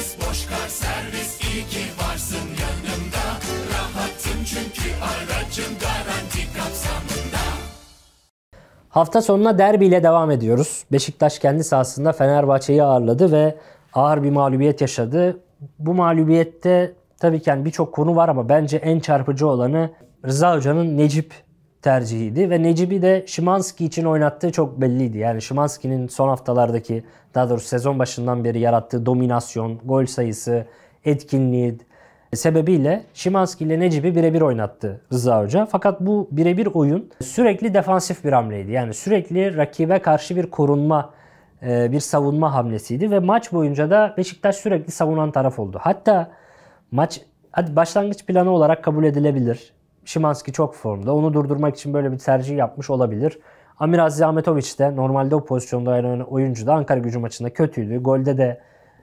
servis, boş servis. İyi ki varsın yanımda. Rahatım çünkü aracım garanti kapsamında. Hafta sonuna ile devam ediyoruz. Beşiktaş kendi sahasında Fenerbahçe'yi ağırladı ve ağır bir mağlubiyet yaşadı. Bu mağlubiyette tabii ki yani birçok konu var ama bence en çarpıcı olanı Rıza Hoca'nın Necip tercihiydi ve Necibi de Şimanski için oynattığı çok belliydi. Yani Şimanski'nin son haftalardaki daha doğrusu sezon başından beri yarattığı dominasyon, gol sayısı, etkinliği sebebiyle Şimanski ile Necibi birebir oynattı Rıza Hoca. Fakat bu birebir oyun sürekli defansif bir hamleydi. Yani sürekli rakibe karşı bir korunma, e, bir savunma hamlesiydi ve maç boyunca da Beşiktaş sürekli savunan taraf oldu. Hatta maç hadi başlangıç planı olarak kabul edilebilir. Şimanski çok formda. Onu durdurmak için böyle bir tercih yapmış olabilir. Amir Amiraz Zahmetoviç de normalde o pozisyonda oynayan oyuncu da Ankara gücü maçında kötüydü. Golde de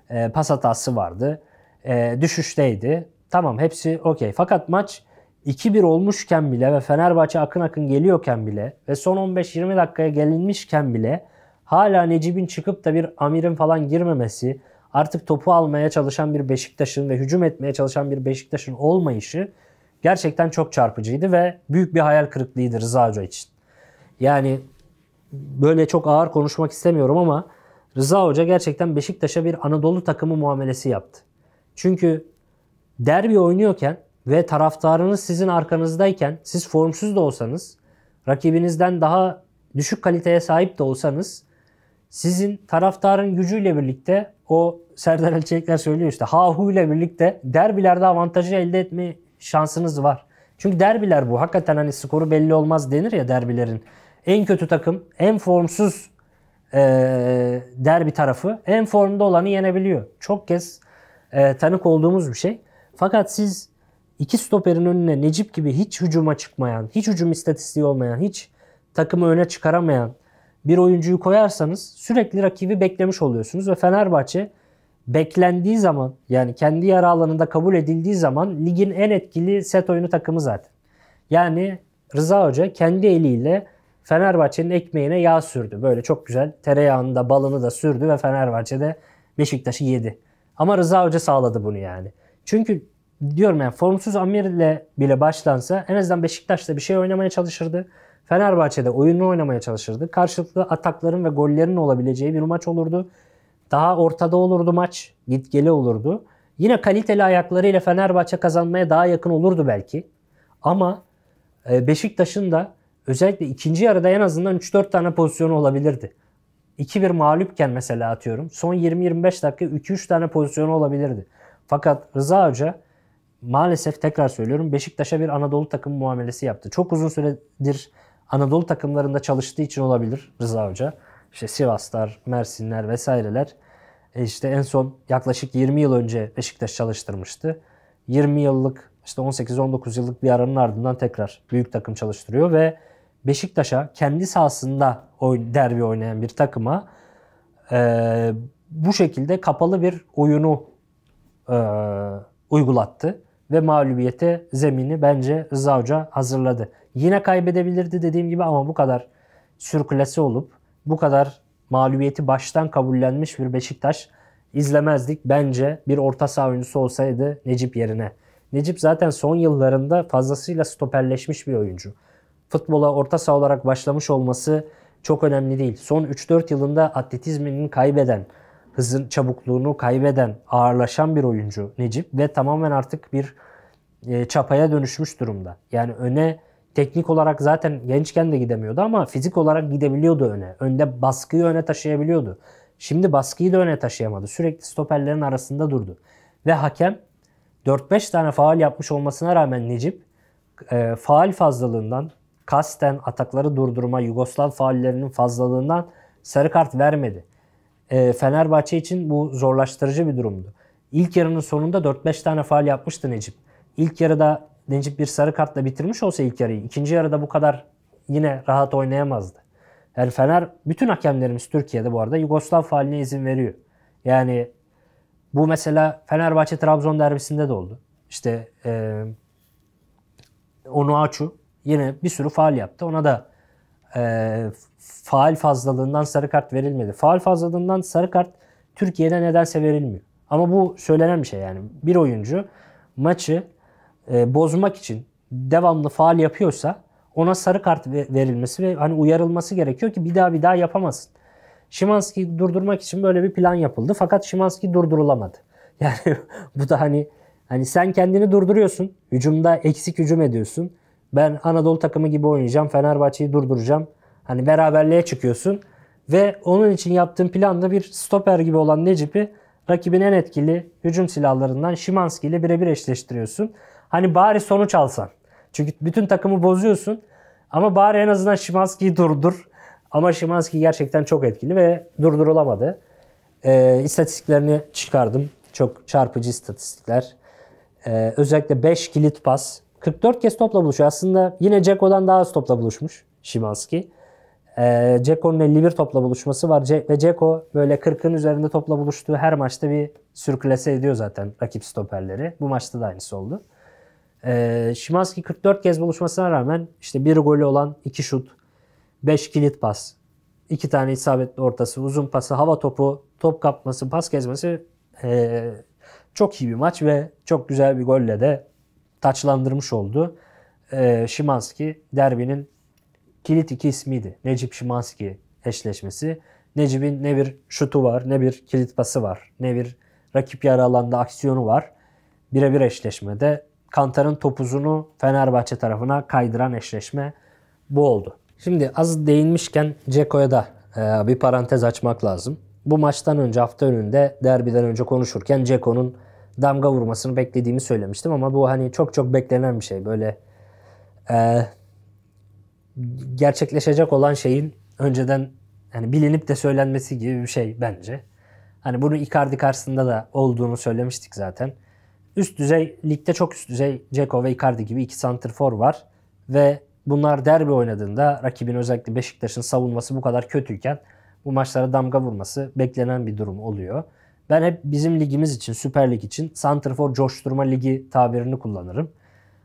e, pas hatası vardı. E, düşüşteydi. Tamam hepsi okey. Fakat maç 2-1 olmuşken bile ve Fenerbahçe akın akın geliyorken bile ve son 15-20 dakikaya gelinmişken bile hala Necip'in çıkıp da bir amirin falan girmemesi, artık topu almaya çalışan bir Beşiktaş'ın ve hücum etmeye çalışan bir Beşiktaş'ın olmayışı gerçekten çok çarpıcıydı ve büyük bir hayal kırıklığıydı Rıza Hoca için. Yani böyle çok ağır konuşmak istemiyorum ama Rıza Hoca gerçekten Beşiktaş'a bir Anadolu takımı muamelesi yaptı. Çünkü derbi oynuyorken ve taraftarınız sizin arkanızdayken siz formsuz da olsanız, rakibinizden daha düşük kaliteye sahip de olsanız sizin taraftarın gücüyle birlikte o Serdar Elçelikler söylüyor işte Hahu ile birlikte derbilerde avantajı elde etme şansınız var. Çünkü derbiler bu. Hakikaten hani skoru belli olmaz denir ya derbilerin. En kötü takım, en formsuz e, derbi tarafı en formda olanı yenebiliyor. Çok kez e, tanık olduğumuz bir şey. Fakat siz iki stoperin önüne Necip gibi hiç hücuma çıkmayan, hiç hücum istatistiği olmayan, hiç takımı öne çıkaramayan bir oyuncuyu koyarsanız sürekli rakibi beklemiş oluyorsunuz ve Fenerbahçe beklendiği zaman yani kendi yara alanında kabul edildiği zaman ligin en etkili set oyunu takımı zaten. Yani Rıza Hoca kendi eliyle Fenerbahçe'nin ekmeğine yağ sürdü. Böyle çok güzel tereyağını da balını da sürdü ve Fenerbahçe'de Beşiktaş'ı yedi. Ama Rıza Hoca sağladı bunu yani. Çünkü diyorum yani formsuz Amir'le bile başlansa en azından Beşiktaş'ta bir şey oynamaya çalışırdı. Fenerbahçe'de oyunu oynamaya çalışırdı. Karşılıklı atakların ve gollerin olabileceği bir maç olurdu. Daha ortada olurdu maç. Git gele olurdu. Yine kaliteli ayaklarıyla Fenerbahçe kazanmaya daha yakın olurdu belki. Ama e, Beşiktaş'ın da özellikle ikinci yarıda en azından 3-4 tane pozisyonu olabilirdi. 2-1 mağlupken mesela atıyorum. Son 20-25 dakika 2-3 tane pozisyonu olabilirdi. Fakat Rıza Hoca maalesef tekrar söylüyorum Beşiktaş'a bir Anadolu takım muamelesi yaptı. Çok uzun süredir Anadolu takımlarında çalıştığı için olabilir Rıza Hoca işte Sivaslar, Mersinler vesaireler e işte en son yaklaşık 20 yıl önce Beşiktaş çalıştırmıştı. 20 yıllık işte 18-19 yıllık bir aranın ardından tekrar büyük takım çalıştırıyor ve Beşiktaş'a kendi sahasında derbi oynayan bir takıma e, bu şekilde kapalı bir oyunu e, uygulattı ve mağlubiyete zemini bence Rıza Hoca hazırladı. Yine kaybedebilirdi dediğim gibi ama bu kadar sürklesi olup bu kadar mağlubiyeti baştan kabullenmiş bir Beşiktaş izlemezdik bence bir orta saha oyuncusu olsaydı Necip yerine. Necip zaten son yıllarında fazlasıyla stoperleşmiş bir oyuncu. Futbola orta saha olarak başlamış olması çok önemli değil. Son 3-4 yılında atletizmini kaybeden, hızın çabukluğunu kaybeden, ağırlaşan bir oyuncu Necip ve tamamen artık bir e, çapaya dönüşmüş durumda. Yani öne teknik olarak zaten gençken de gidemiyordu ama fizik olarak gidebiliyordu öne. Önde baskıyı öne taşıyabiliyordu. Şimdi baskıyı da öne taşıyamadı. Sürekli stoperlerin arasında durdu. Ve hakem 4-5 tane faal yapmış olmasına rağmen Necip e, faal fazlalığından kasten atakları durdurma Yugoslav faullerinin fazlalığından sarı kart vermedi. E, Fenerbahçe için bu zorlaştırıcı bir durumdu. İlk yarının sonunda 4-5 tane faal yapmıştı Necip. İlk yarıda Necip bir sarı kartla bitirmiş olsa ilk yarıyı ikinci yarıda bu kadar yine rahat oynayamazdı. Yani Fener bütün hakemlerimiz Türkiye'de bu arada Yugoslav faaline izin veriyor. Yani bu mesela Fenerbahçe Trabzon derbisinde de oldu. İşte e, Açu yine bir sürü faal yaptı. Ona da e, faal fazlalığından sarı kart verilmedi. Faal fazlalığından sarı kart Türkiye'de nedense verilmiyor. Ama bu söylenen bir şey yani. Bir oyuncu maçı e, bozmak için devamlı faal yapıyorsa ona sarı kart verilmesi ve hani uyarılması gerekiyor ki bir daha bir daha yapamasın. Şimanski durdurmak için böyle bir plan yapıldı fakat Şimanski durdurulamadı. Yani bu da hani hani sen kendini durduruyorsun. Hücumda eksik hücum ediyorsun. Ben Anadolu takımı gibi oynayacağım. Fenerbahçe'yi durduracağım. Hani beraberliğe çıkıyorsun ve onun için yaptığım planda bir stoper gibi olan Necip'i rakibin en etkili hücum silahlarından Şimanski ile birebir eşleştiriyorsun. Hani bari sonuç alsan. Çünkü bütün takımı bozuyorsun. Ama bari en azından Şimanski'yi durdur. Ama Şimanski gerçekten çok etkili ve durdurulamadı. E, istatistiklerini çıkardım. Çok çarpıcı istatistikler. E, özellikle 5 kilit pas. 44 kez topla buluşuyor. Aslında yine Ceko'dan daha az topla buluşmuş Şimanski. E, ee, Ceko'nun 51 topla buluşması var. Ce- ve Ceko böyle 40'ın üzerinde topla buluştuğu her maçta bir sürklese ediyor zaten rakip stoperleri. Bu maçta da aynısı oldu. E, Şimanski 44 kez buluşmasına rağmen işte bir golü olan 2 şut, 5 kilit pas, 2 tane isabetli ortası, uzun pası, hava topu, top kapması, pas kezmesi e, ee, çok iyi bir maç ve çok güzel bir golle de taçlandırmış oldu. E, Şimanski derbinin kilit iki ismiydi. Necip Şimanski eşleşmesi. Necip'in ne bir şutu var, ne bir kilit pası var, ne bir rakip yarı alanda aksiyonu var. Birebir eşleşmede Kantar'ın topuzunu Fenerbahçe tarafına kaydıran eşleşme bu oldu. Şimdi az değinmişken Ceko'ya da e, bir parantez açmak lazım. Bu maçtan önce hafta önünde derbiden önce konuşurken Ceko'nun damga vurmasını beklediğimi söylemiştim ama bu hani çok çok beklenen bir şey. Böyle e, gerçekleşecek olan şeyin önceden yani bilinip de söylenmesi gibi bir şey bence. Hani bunu Icardi karşısında da olduğunu söylemiştik zaten. Üst düzey, ligde çok üst düzey Ceko ve Icardi gibi iki santrfor var. Ve bunlar derbi oynadığında rakibin özellikle Beşiktaş'ın savunması bu kadar kötüyken bu maçlara damga vurması beklenen bir durum oluyor. Ben hep bizim ligimiz için, Süper Lig için santrfor coşturma ligi tabirini kullanırım.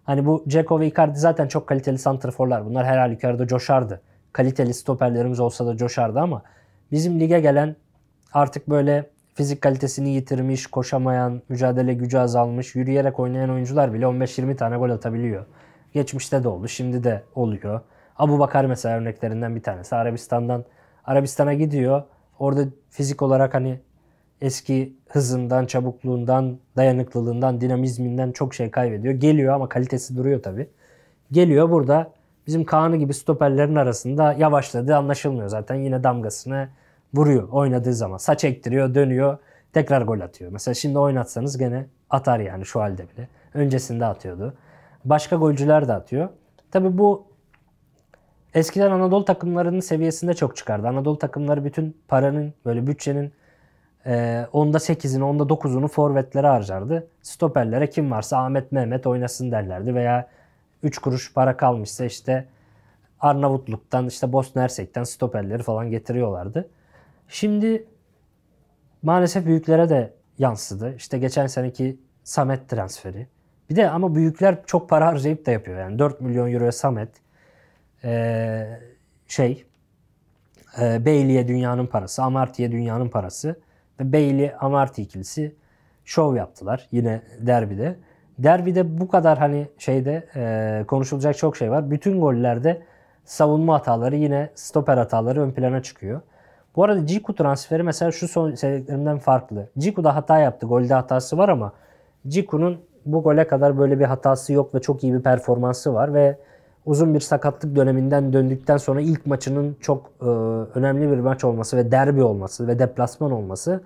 Hani bu Ceko ve Icardi zaten çok kaliteli santrforlar. Bunlar her halükarda coşardı. Kaliteli stoperlerimiz olsa da coşardı ama bizim lige gelen artık böyle Fizik kalitesini yitirmiş, koşamayan, mücadele gücü azalmış, yürüyerek oynayan oyuncular bile 15-20 tane gol atabiliyor. Geçmişte de oldu, şimdi de oluyor. Abu Bakar mesela örneklerinden bir tanesi. Arabistan'dan Arabistan'a gidiyor. Orada fizik olarak hani eski hızından, çabukluğundan, dayanıklılığından, dinamizminden çok şey kaybediyor. Geliyor ama kalitesi duruyor tabii. Geliyor burada bizim Kaan'ı gibi stoperlerin arasında yavaşladı, anlaşılmıyor zaten. Yine damgasını Vuruyor oynadığı zaman. Saç ektiriyor, dönüyor, tekrar gol atıyor. Mesela şimdi oynatsanız gene atar yani şu halde bile. Öncesinde atıyordu. Başka golcüler de atıyor. Tabi bu eskiden Anadolu takımlarının seviyesinde çok çıkardı. Anadolu takımları bütün paranın, böyle bütçenin e, onda 8'ini, onda 9'unu forvetlere harcardı. Stoperlere kim varsa Ahmet Mehmet oynasın derlerdi veya 3 kuruş para kalmışsa işte Arnavutluk'tan, işte Bosna Hersek'ten stoperleri falan getiriyorlardı. Şimdi maalesef büyüklere de yansıdı. İşte geçen seneki Samet transferi. Bir de ama büyükler çok para harcayıp da yapıyor. Yani 4 milyon euroya Samet. Ee, şey e, Bailey'e dünyanın parası, Amarty'ye dünyanın parası ve Bailey Amarty ikilisi şov yaptılar yine derbide. Derbide bu kadar hani şeyde e, konuşulacak çok şey var. Bütün gollerde savunma hataları yine stoper hataları ön plana çıkıyor. Bu arada Ciku transferi mesela şu son söylediklerimden farklı. da hata yaptı. Golde hatası var ama Ciku'nun bu gole kadar böyle bir hatası yok ve çok iyi bir performansı var ve uzun bir sakatlık döneminden döndükten sonra ilk maçının çok e, önemli bir maç olması ve derbi olması ve deplasman olması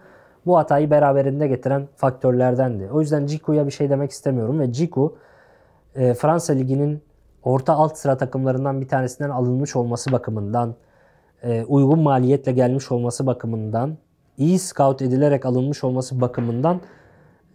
bu hatayı beraberinde getiren faktörlerdendi. O yüzden Ciku'ya bir şey demek istemiyorum ve Ciku e, Fransa Ligi'nin orta alt sıra takımlarından bir tanesinden alınmış olması bakımından e, uygun maliyetle gelmiş olması bakımından, iyi scout edilerek alınmış olması bakımından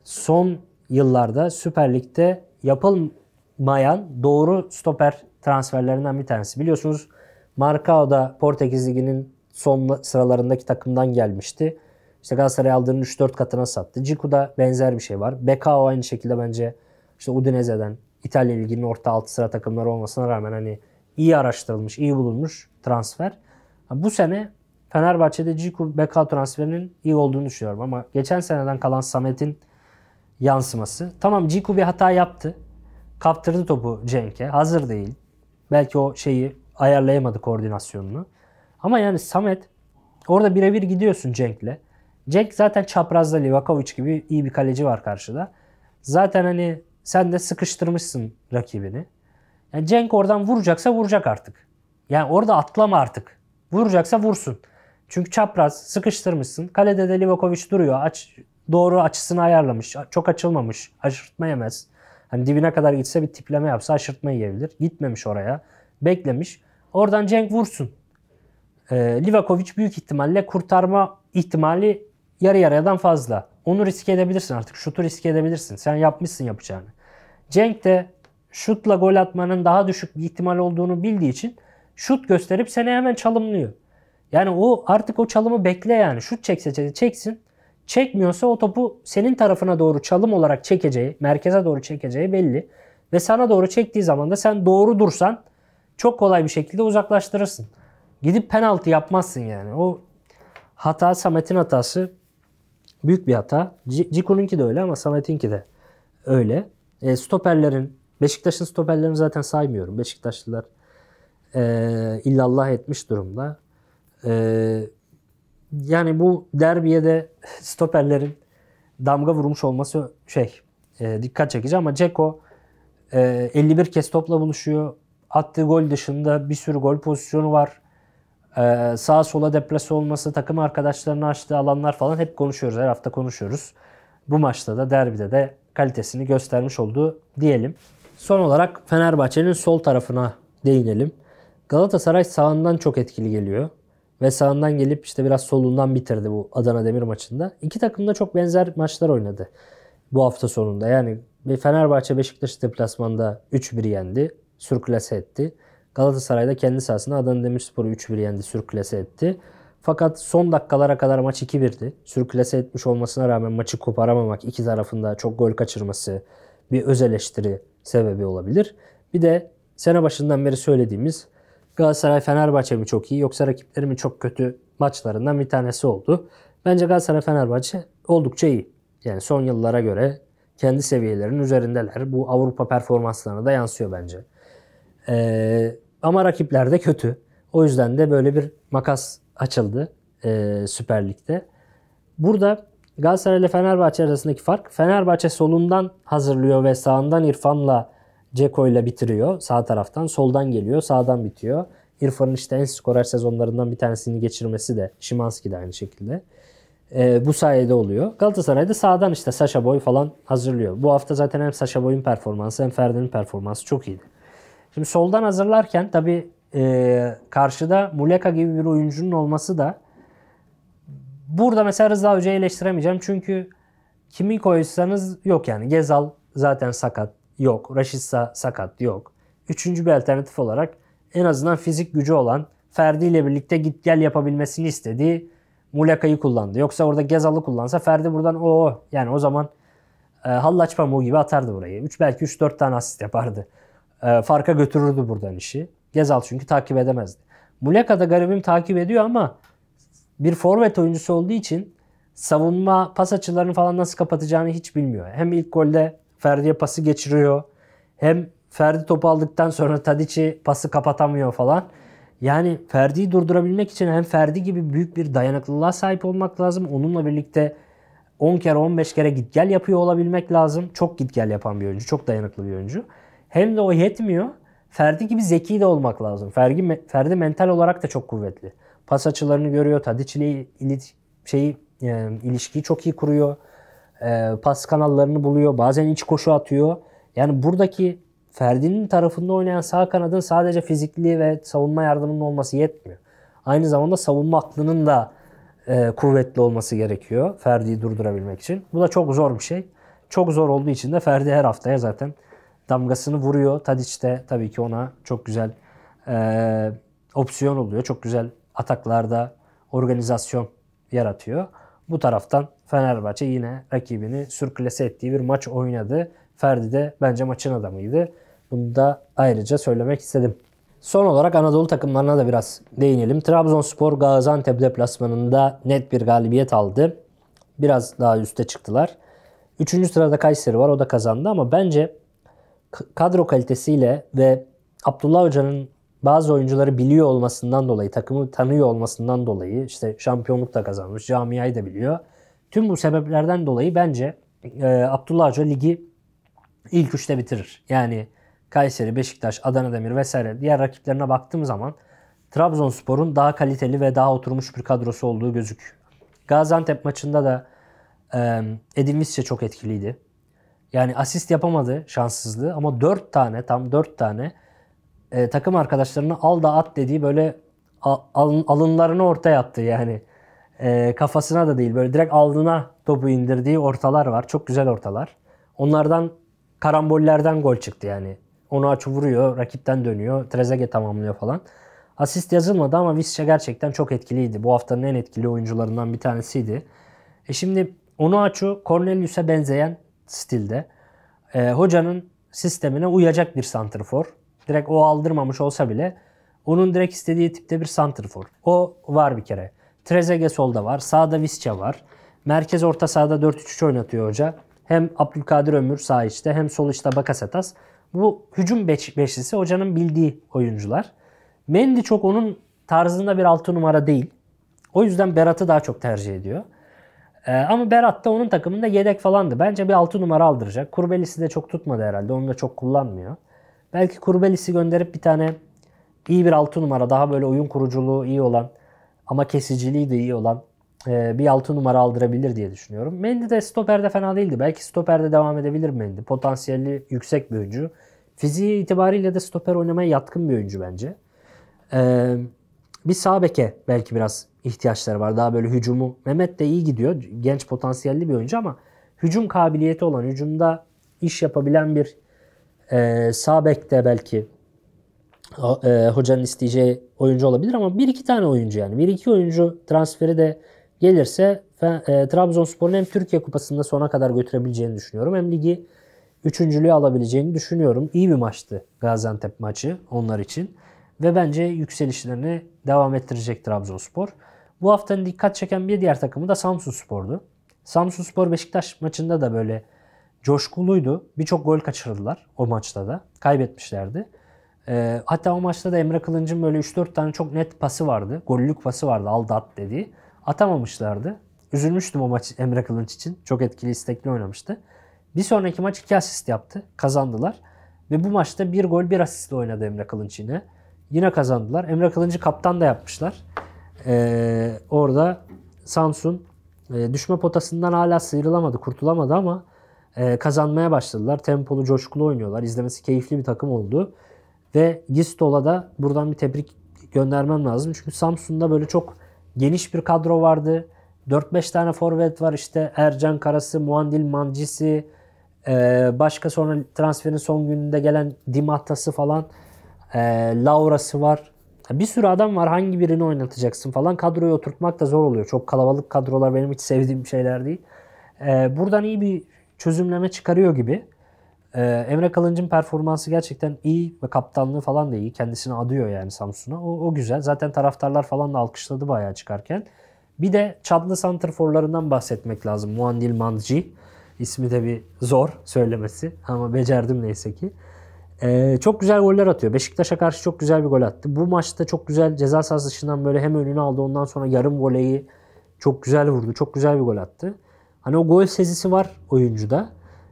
son yıllarda Süper Lig'de yapılmayan doğru stoper transferlerinden bir tanesi. Biliyorsunuz Marcao da Portekiz Ligi'nin son sıralarındaki takımdan gelmişti. İşte Galatasaray aldığının 3-4 katına sattı. Ciku'da benzer bir şey var. Bekao aynı şekilde bence işte Udinese'den İtalya Ligi'nin orta altı sıra takımları olmasına rağmen hani iyi araştırılmış, iyi bulunmuş transfer. Bu sene Fenerbahçe'de Ciku Bekal transferinin iyi olduğunu düşünüyorum ama geçen seneden kalan Samet'in yansıması. Tamam Ciku bir hata yaptı. Kaptırdı topu Cenk'e. Hazır değil. Belki o şeyi ayarlayamadı koordinasyonunu. Ama yani Samet orada birebir gidiyorsun Cenk'le. Cenk zaten çaprazda Livakovic gibi iyi bir kaleci var karşıda. Zaten hani sen de sıkıştırmışsın rakibini. Yani Cenk oradan vuracaksa vuracak artık. Yani orada atlama artık. Vuracaksa vursun. Çünkü çapraz sıkıştırmışsın. Kalede de Livakovic duruyor. Aç, doğru açısını ayarlamış. Çok açılmamış. Aşırtma yemez. Hani dibine kadar gitse bir tipleme yapsa aşırtma yiyebilir. Gitmemiş oraya. Beklemiş. Oradan Cenk vursun. Ee, Livakovic büyük ihtimalle kurtarma ihtimali yarı yarıyadan fazla. Onu riske edebilirsin artık. Şutu riske edebilirsin. Sen yapmışsın yapacağını. Cenk de şutla gol atmanın daha düşük bir ihtimal olduğunu bildiği için şut gösterip seni hemen çalımlıyor. Yani o artık o çalımı bekle yani. Şut çekse çeksin. Çekmiyorsa o topu senin tarafına doğru çalım olarak çekeceği, merkeze doğru çekeceği belli. Ve sana doğru çektiği zaman da sen doğru dursan çok kolay bir şekilde uzaklaştırırsın. Gidip penaltı yapmazsın yani. O hata Samet'in hatası. Büyük bir hata. Ciku'nunki de öyle ama Samet'inki de öyle. E, stoperlerin, Beşiktaş'ın stoperlerini zaten saymıyorum. Beşiktaşlılar e, illallah etmiş durumda. E, yani bu derbiye de stoperlerin damga vurmuş olması şey e, dikkat çekici ama Ceko e, 51 kez topla buluşuyor. Attığı gol dışında bir sürü gol pozisyonu var. E, sağa sola deplase olması, takım arkadaşlarına açtığı alanlar falan hep konuşuyoruz. Her hafta konuşuyoruz. Bu maçta da derbide de kalitesini göstermiş oldu diyelim. Son olarak Fenerbahçe'nin sol tarafına değinelim. Galatasaray sağından çok etkili geliyor. Ve sağından gelip işte biraz solundan bitirdi bu Adana Demir maçında. İki takım da çok benzer maçlar oynadı bu hafta sonunda. Yani Fenerbahçe Beşiktaş deplasmanda 3-1 yendi. Sürklase etti. Galatasaray da kendi sahasında Adana Demirspor'u 3-1 yendi. Sürklase etti. Fakat son dakikalara kadar maç 2-1'di. Sürklase etmiş olmasına rağmen maçı koparamamak, iki tarafında çok gol kaçırması bir öz eleştiri sebebi olabilir. Bir de sene başından beri söylediğimiz Galatasaray Fenerbahçe mi çok iyi yoksa rakipleri mi çok kötü maçlarından bir tanesi oldu. Bence Galatasaray Fenerbahçe oldukça iyi. Yani son yıllara göre kendi seviyelerinin üzerindeler. Bu Avrupa performanslarına da yansıyor bence. Ee, ama rakipler de kötü. O yüzden de böyle bir makas açıldı e, Süper Lig'de. Burada Galatasaray ile Fenerbahçe arasındaki fark Fenerbahçe solundan hazırlıyor ve sağından İrfan'la Ceko ile bitiriyor sağ taraftan. Soldan geliyor, sağdan bitiyor. İrfan'ın işte en skorer sezonlarından bir tanesini geçirmesi de Şimanski de aynı şekilde. E, bu sayede oluyor. Galatasaray'da sağdan işte Sasha Boy falan hazırlıyor. Bu hafta zaten hem Sasha Boy'un performansı hem Ferdi'nin performansı çok iyiydi. Şimdi soldan hazırlarken tabi e, karşıda Muleka gibi bir oyuncunun olması da burada mesela Rıza Hoca'yı eleştiremeyeceğim. Çünkü kimi koysanız yok yani. Gezal zaten sakat. Yok. Raşitsa sakat. Yok. Üçüncü bir alternatif olarak en azından fizik gücü olan Ferdi ile birlikte git gel yapabilmesini istediği mulekayı kullandı. Yoksa orada Gezal'ı kullansa Ferdi buradan o yani o zaman e, Hallaç pamuğu gibi atardı burayı. üç belki 3-4 tane asist yapardı. E, farka götürürdü buradan işi. Gezal çünkü takip edemezdi. Muleka da garibim takip ediyor ama bir forvet oyuncusu olduğu için savunma pas açılarını falan nasıl kapatacağını hiç bilmiyor. Hem ilk golde Ferdi'ye pası geçiriyor. Hem Ferdi top aldıktan sonra Tadic'i pası kapatamıyor falan. Yani Ferdi'yi durdurabilmek için hem Ferdi gibi büyük bir dayanıklılığa sahip olmak lazım. Onunla birlikte 10 kere 15 kere git gel yapıyor olabilmek lazım. Çok git gel yapan bir oyuncu. Çok dayanıklı bir oyuncu. Hem de o yetmiyor. Ferdi gibi zeki de olmak lazım. Ferdi, Ferdi mental olarak da çok kuvvetli. Pas açılarını görüyor. Tadiç ile şeyi, yani e, ilişkiyi çok iyi kuruyor e, pas kanallarını buluyor. Bazen iç koşu atıyor. Yani buradaki Ferdi'nin tarafında oynayan sağ kanadın sadece fizikli ve savunma yardımının olması yetmiyor. Aynı zamanda savunma aklının da e, kuvvetli olması gerekiyor Ferdi'yi durdurabilmek için. Bu da çok zor bir şey. Çok zor olduğu için de Ferdi her haftaya zaten damgasını vuruyor. Tadic de tabii ki ona çok güzel e, opsiyon oluyor. Çok güzel ataklarda organizasyon yaratıyor. Bu taraftan Fenerbahçe yine rakibini sürklese ettiği bir maç oynadı. Ferdi de bence maçın adamıydı. Bunu da ayrıca söylemek istedim. Son olarak Anadolu takımlarına da biraz değinelim. Trabzonspor Gaziantep deplasmanında net bir galibiyet aldı. Biraz daha üste çıktılar. Üçüncü sırada Kayseri var o da kazandı ama bence kadro kalitesiyle ve Abdullah Hoca'nın bazı oyuncuları biliyor olmasından dolayı, takımı tanıyor olmasından dolayı işte şampiyonluk da kazanmış, camiayı da biliyor. Tüm bu sebeplerden dolayı bence e, Abdullah Hoca ligi ilk üçte bitirir. Yani Kayseri, Beşiktaş, Adana Demir vesaire diğer rakiplerine baktığım zaman Trabzonspor'un daha kaliteli ve daha oturmuş bir kadrosu olduğu gözüküyor. Gaziantep maçında da e, Edin Visce çok etkiliydi. Yani asist yapamadı şanssızlığı ama 4 tane tam 4 tane e, takım arkadaşlarını al da at dediği böyle alın, alınlarını ortaya attı yani. E, kafasına da değil böyle direkt alnına topu indirdiği ortalar var. Çok güzel ortalar. Onlardan karambollerden gol çıktı yani. Onu aç vuruyor, rakipten dönüyor, Trezeguet tamamlıyor falan. Asist yazılmadı ama Visca gerçekten çok etkiliydi. Bu haftanın en etkili oyuncularından bir tanesiydi. E şimdi onu açu Cornelius'a benzeyen stilde. E, hocanın sistemine uyacak bir santrfor. Direkt o aldırmamış olsa bile onun direkt istediği tipte bir santrfor. O var bir kere. Trezege solda var. Sağda Visca var. Merkez orta sahada 4-3-3 oynatıyor hoca. Hem Abdülkadir Ömür sağ içte hem sol içte Bakasetas. Bu hücum beş, beşlisi hocanın bildiği oyuncular. Mendy çok onun tarzında bir altı numara değil. O yüzden Berat'ı daha çok tercih ediyor. Ee, ama Berat da onun takımında yedek falandı. Bence bir altı numara aldıracak. Kurbelis'i de çok tutmadı herhalde. Onu da çok kullanmıyor. Belki Kurbelis'i gönderip bir tane iyi bir altı numara daha böyle oyun kuruculuğu iyi olan ama kesiciliği de iyi olan e, bir 6 numara aldırabilir diye düşünüyorum. Mendy de stoperde fena değildi. Belki stoperde devam edebilir Mendy. Potansiyeli yüksek bir oyuncu. Fiziği itibariyle de stoper oynamaya yatkın bir oyuncu bence. Ee, bir sağ beke belki biraz ihtiyaçları var. Daha böyle hücumu. Mehmet de iyi gidiyor. Genç potansiyelli bir oyuncu ama hücum kabiliyeti olan, hücumda iş yapabilen bir e, sağ bek belki e, hocanın isteyeceği oyuncu olabilir ama bir iki tane oyuncu yani. Bir iki oyuncu transferi de gelirse e, Trabzonspor'un hem Türkiye Kupası'nda sona kadar götürebileceğini düşünüyorum. Hem ligi üçüncülüğü alabileceğini düşünüyorum. İyi bir maçtı Gaziantep maçı onlar için. Ve bence yükselişlerini devam ettirecek Trabzonspor. Bu haftanın dikkat çeken bir diğer takımı da Samsun Spor'du. Samsun Spor Beşiktaş maçında da böyle coşkuluydu. Birçok gol kaçırdılar o maçta da. Kaybetmişlerdi. E, hatta o maçta da Emre Kılınç'ın böyle 3-4 tane çok net pası vardı. Gollük pası vardı aldı at dediği. Atamamışlardı. Üzülmüştüm o maç Emre Kılınç için. Çok etkili istekli oynamıştı. Bir sonraki maç 2 asist yaptı. Kazandılar. Ve bu maçta bir gol bir asistle oynadı Emre Kılınç yine. Yine kazandılar. Emre Kılınç'ı kaptan da yapmışlar. Ee, orada Samsun e, düşme potasından hala sıyrılamadı, kurtulamadı ama e, kazanmaya başladılar. Tempolu, coşkulu oynuyorlar. İzlemesi keyifli bir takım oldu. Ve Gistol'a da buradan bir tebrik göndermem lazım. Çünkü Samsun'da böyle çok geniş bir kadro vardı. 4-5 tane forvet var işte Ercan Karası, Muandil Mancisi, e, başka sonra transferin son gününde gelen Dimatası falan, e, Laura'sı var. Bir sürü adam var hangi birini oynatacaksın falan. Kadroyu oturtmak da zor oluyor. Çok kalabalık kadrolar benim hiç sevdiğim şeyler değil. E, buradan iyi bir çözümleme çıkarıyor gibi. Ee, Emre Kılıncın performansı gerçekten iyi ve kaptanlığı falan da iyi. Kendisini adıyor yani Samsun'a. O, o güzel. Zaten taraftarlar falan da alkışladı bayağı çıkarken. Bir de Çadlı santrforlarından bahsetmek lazım. Muandil Manci. İsmi de bir zor söylemesi ama becerdim neyse ki. Ee, çok güzel goller atıyor. Beşiktaş'a karşı çok güzel bir gol attı. Bu maçta çok güzel ceza sahası dışından böyle hem önünü aldı ondan sonra yarım voleyi çok güzel vurdu. Çok güzel bir gol attı. Hani o gol sezisi var oyuncuda.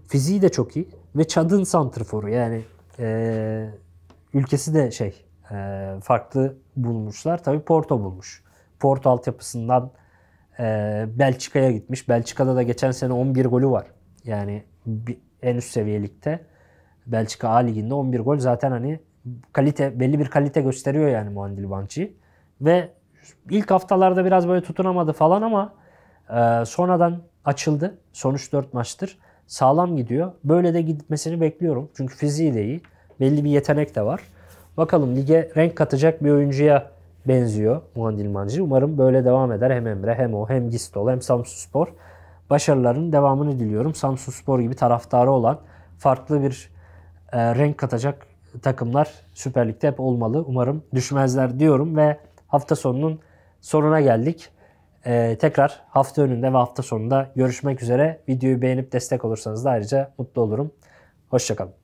Fiziği de çok iyi. Ve Çad'ın santrforu yani e, ülkesi de şey e, farklı bulmuşlar. Tabii Porto bulmuş. Porto altyapısından e, Belçika'ya gitmiş. Belçika'da da geçen sene 11 golü var. Yani en üst seviyelikte Belçika A Ligi'nde 11 gol zaten hani kalite belli bir kalite gösteriyor yani Muandil Banci. Ve ilk haftalarda biraz böyle tutunamadı falan ama e, sonradan açıldı. Sonuç 4 maçtır. Sağlam gidiyor. Böyle de gitmesini bekliyorum. Çünkü fiziği de iyi. Belli bir yetenek de var. Bakalım lige renk katacak bir oyuncuya benziyor Muhan Dilmancı. Umarım böyle devam eder hem Emre hem o hem Gistol hem Samsunspor. başarıların devamını diliyorum. Samsunspor gibi taraftarı olan farklı bir e, renk katacak takımlar Süper Lig'de hep olmalı. Umarım düşmezler diyorum ve hafta sonunun sonuna geldik. Ee, tekrar hafta önünde ve hafta sonunda görüşmek üzere. Videoyu beğenip destek olursanız da ayrıca mutlu olurum. Hoşçakalın.